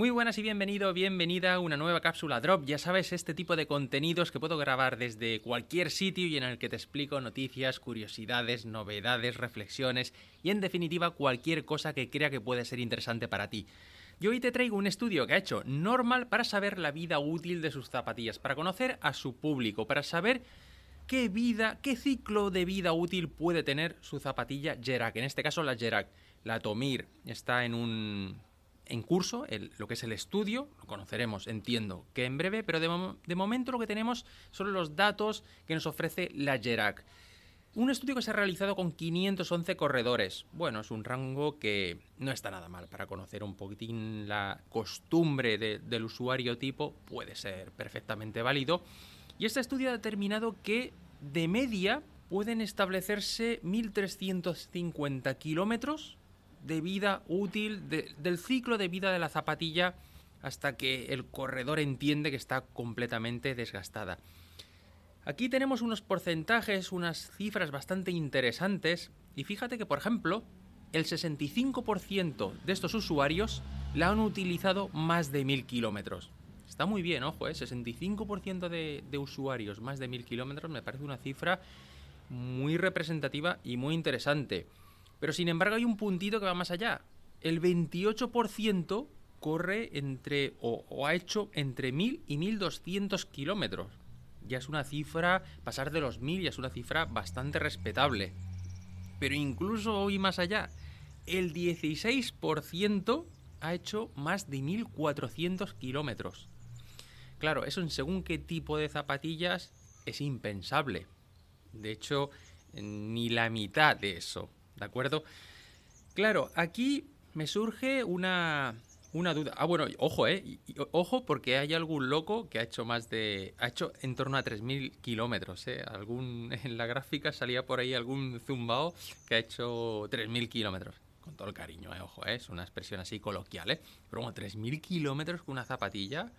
Muy buenas y bienvenido, bienvenida a una nueva cápsula Drop. Ya sabes, este tipo de contenidos que puedo grabar desde cualquier sitio y en el que te explico noticias, curiosidades, novedades, reflexiones y en definitiva cualquier cosa que crea que puede ser interesante para ti. Y hoy te traigo un estudio que ha hecho Normal para saber la vida útil de sus zapatillas, para conocer a su público, para saber qué vida, qué ciclo de vida útil puede tener su zapatilla Jerak. en este caso la Jerak, La Tomir está en un en curso lo que es el estudio, lo conoceremos, entiendo, que en breve, pero de, momento lo que tenemos son los datos que nos ofrece la GERAC. Un estudio que se ha realizado con 511 corredores. Bueno, es un rango que no está nada mal para conocer un poquitín la costumbre del usuario tipo, puede ser perfectamente válido. Y este estudio ha determinado que de media pueden establecerse 1.350 kilómetros de vida útil, del ciclo de vida de la zapatilla hasta que el corredor entiende que está completamente desgastada. Aquí tenemos unos porcentajes, unas cifras bastante interesantes y fíjate que, por ejemplo, el 65% de estos usuarios la han utilizado más de 1000 kilómetros. Está muy bien, ojo, 65% ¿eh? de, de usuarios más de 1000 kilómetros me parece una cifra muy representativa y muy interesante. Pero sin embargo hay un puntito que va más allá. El 28% corre entre o, ha hecho entre 1.000 y 1.200 kilómetros. Ya es una cifra, pasar de los 1.000 ya es una cifra bastante respetable. Pero incluso hoy más allá, el 16% ha hecho más de 1.400 kilómetros. Claro, eso en según qué tipo de zapatillas es impensable. De hecho, ni la mitad de eso. ¿De acuerdo? Claro, aquí me surge una, una duda. Ah, bueno, ojo, ¿eh? Ojo porque hay algún loco que ha hecho más de... Ha hecho en torno a 3.000 kilómetros, ¿eh? Algún, en la gráfica salía por ahí algún zumbao que ha hecho 3.000 kilómetros. Con todo el cariño, ¿eh? Ojo, ¿eh? Es una expresión así coloquial, ¿eh? Pero como 3.000 kilómetros con una zapatilla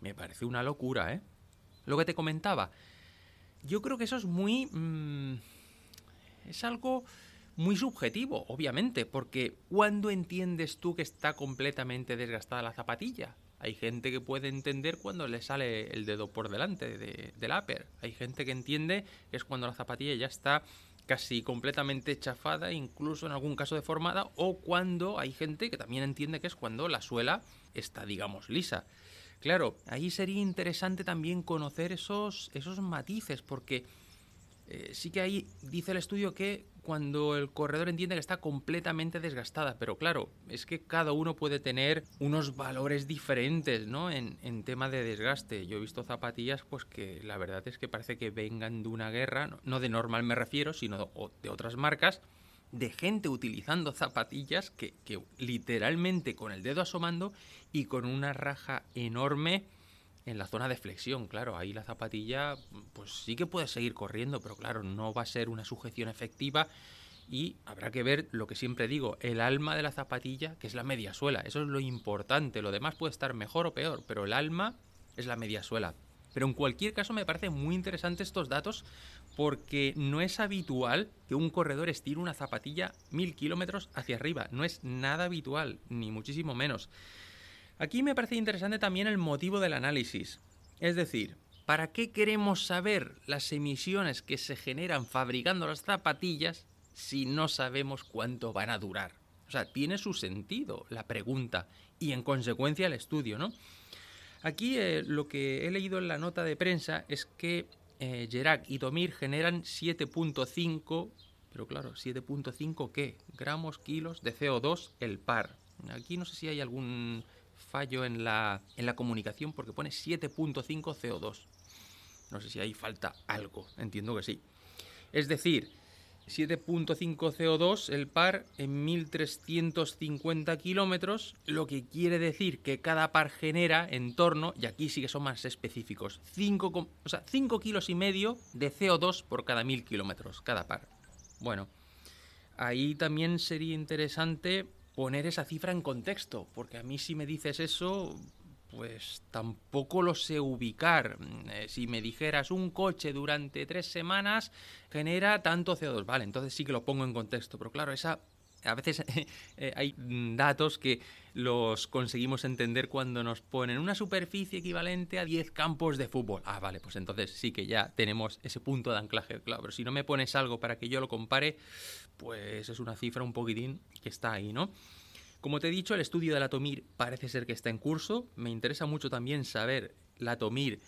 me parece una locura, ¿eh? Lo que te comentaba. Yo creo que eso es muy... Mm, es algo muy subjetivo, obviamente, porque ¿cuándo entiendes tú que está completamente desgastada la zapatilla? Hay gente que puede entender cuando le sale el dedo por delante de, del upper. Hay gente que entiende que es cuando la zapatilla ya está casi completamente chafada, incluso en algún caso deformada, o cuando hay gente que también entiende que es cuando la suela está, digamos, lisa. Claro, ahí sería interesante también conocer esos, esos matices, porque eh, sí que ahí dice el estudio que cuando el corredor entiende que está completamente desgastada. Pero claro, es que cada uno puede tener unos valores diferentes, ¿no? En, tema de desgaste. Yo he visto zapatillas, pues que la verdad es que parece que vengan de una guerra, no de normal me refiero, sino de otras marcas, de gente utilizando zapatillas que literalmente con el dedo asomando y con una raja enorme en la zona de flexión, claro, ahí la zapatilla pues sí que puede seguir corriendo, pero claro, no va a ser una sujeción efectiva y habrá que ver lo que siempre digo, el alma de la zapatilla, que es la media suela, eso es lo importante, lo demás puede estar mejor o peor, pero el alma es la media suela. Pero en cualquier caso me parece muy interesante estos datos porque no es habitual que un corredor estire una zapatilla mil kilómetros hacia arriba, no es nada habitual, ni muchísimo menos. Aquí me parece interesante también el motivo del análisis. Es decir, ¿para qué queremos saber las emisiones que se generan fabricando las zapatillas si no sabemos cuánto van a durar? O sea, tiene su sentido la pregunta y en consecuencia el estudio, ¿no? Aquí eh, lo que he leído en la nota de prensa es que eh, y Domir generan 7.5, pero claro, 7.5 qué? Gramos, kilos de CO2 el par. Aquí no sé si hay algún fallo en la, en la comunicación porque pone 7.5 CO2. No sé si ahí falta algo, entiendo que sí. Es decir, 7.5 CO2 el par en 1350 kilómetros, lo que quiere decir que cada par genera en torno, y aquí sí que son más específicos, 5, kilos y medio de CO2 por cada 1000 kilómetros, cada par. Bueno, ahí también sería interesante poner esa cifra en contexto, porque a mí si me dices eso, pues tampoco lo sé ubicar. Eh, si me dijeras un coche durante tres semanas genera tanto CO2, vale, entonces sí que lo pongo en contexto, pero claro, esa a veces eh, hay mm, datos que los conseguimos entender cuando nos ponen una superficie equivalente a 10 campos de fútbol. Ah, vale, pues entonces sí que ya tenemos ese punto de anclaje, claro. Pero si no me pones algo para que yo lo compare, pues es una cifra un poquitín que está ahí, ¿no? Como te he dicho, el estudio de la TOMIR parece ser que está en curso. Me interesa mucho también saber la TOMIR,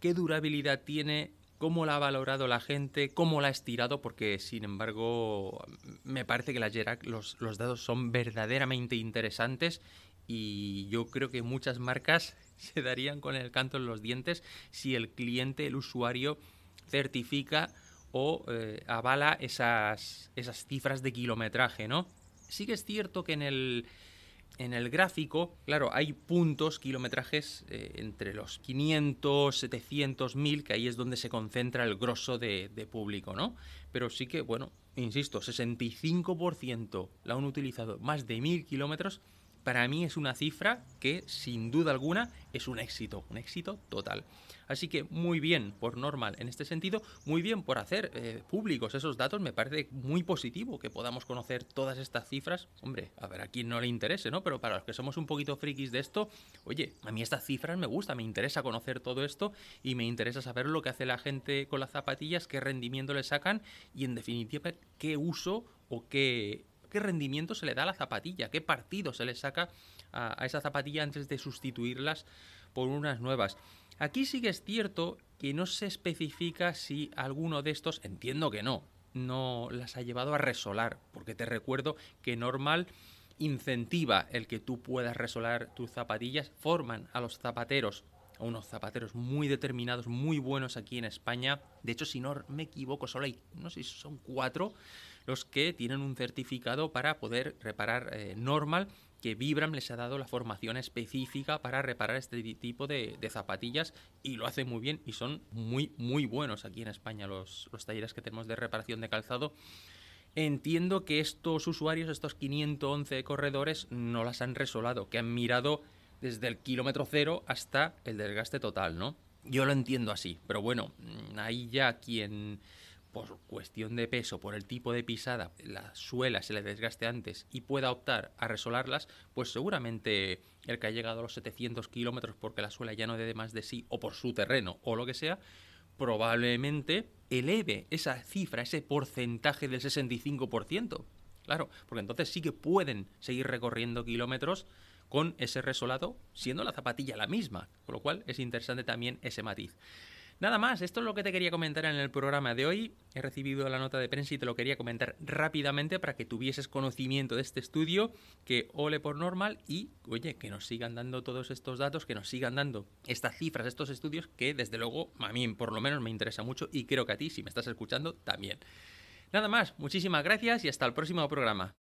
qué durabilidad tiene cómo la ha valorado la gente, cómo la ha estirado, porque sin embargo me parece que la los, los dados son verdaderamente interesantes y yo creo que muchas marcas se darían con el canto en los dientes si el cliente, el usuario, certifica o eh, avala esas, esas cifras de kilometraje, ¿no? Sí que es cierto que en el en el gráfico, claro, hay puntos, kilometrajes eh, entre los 500, 700, 1000, que ahí es donde se concentra el grosso de público, ¿no? Pero sí que, bueno, insisto, 65% la han utilizado más de 1000 kilómetros para mí es una cifra que sin duda alguna es un éxito, un éxito total. Así que muy bien por normal en este sentido, muy bien por hacer eh, públicos esos datos, me parece muy positivo que podamos conocer todas estas cifras. Hombre, a ver a quién no le interese, ¿no? Pero para los que somos un poquito frikis de esto, oye, a mí estas cifras me gustan, me interesa conocer todo esto y me interesa saber lo que hace la gente con las zapatillas, qué rendimiento le sacan y en definitiva qué uso o qué qué rendimiento se le da a la zapatilla, qué partido se le saca a, esa zapatilla antes de sustituirlas por unas nuevas. Aquí sí que es cierto que no se especifica si alguno de estos, entiendo que no, no las ha llevado a resolar, porque te recuerdo que normal incentiva el que tú puedas resolar tus zapatillas, forman a los zapateros, a unos zapateros muy determinados, muy buenos aquí en España. De hecho, si no me equivoco, solo hay, no sé si son cuatro los que tienen un certificado para poder reparar eh, normal que Vibram les ha dado la formación específica para reparar este tipo de, zapatillas y lo hacen muy bien y son muy, muy buenos aquí en España los, talleres que tenemos de reparación de calzado. Entiendo que estos usuarios, estos 511 corredores, no las han resolado, que han mirado desde el kilómetro cero hasta el desgaste total, ¿no? Yo lo entiendo así, pero bueno, mm, ahí ya quien por cuestión de peso, por el tipo de pisada, la suela se le desgaste antes y pueda optar a resolarlas, pues seguramente el que ha llegado a los 700 kilómetros porque la suela ya no dé más de sí o por su terreno o lo que sea, probablemente eleve esa cifra, ese porcentaje del 65%. Claro, porque entonces sí que pueden seguir recorriendo kilómetros con ese resolado siendo la zapatilla la misma, con lo cual es interesante también ese matiz. Nada más, esto es lo que te quería comentar en el programa de hoy. He recibido la nota de prensa y te lo quería comentar rápidamente para que tuvieses conocimiento de este estudio, que ole por normal y, oye, que nos sigan dando todos estos datos, que nos sigan dando estas cifras, estos estudios, que desde luego a mí por lo menos me interesa mucho y creo que a ti, si me estás escuchando, también. Nada más, muchísimas gracias y hasta el próximo programa.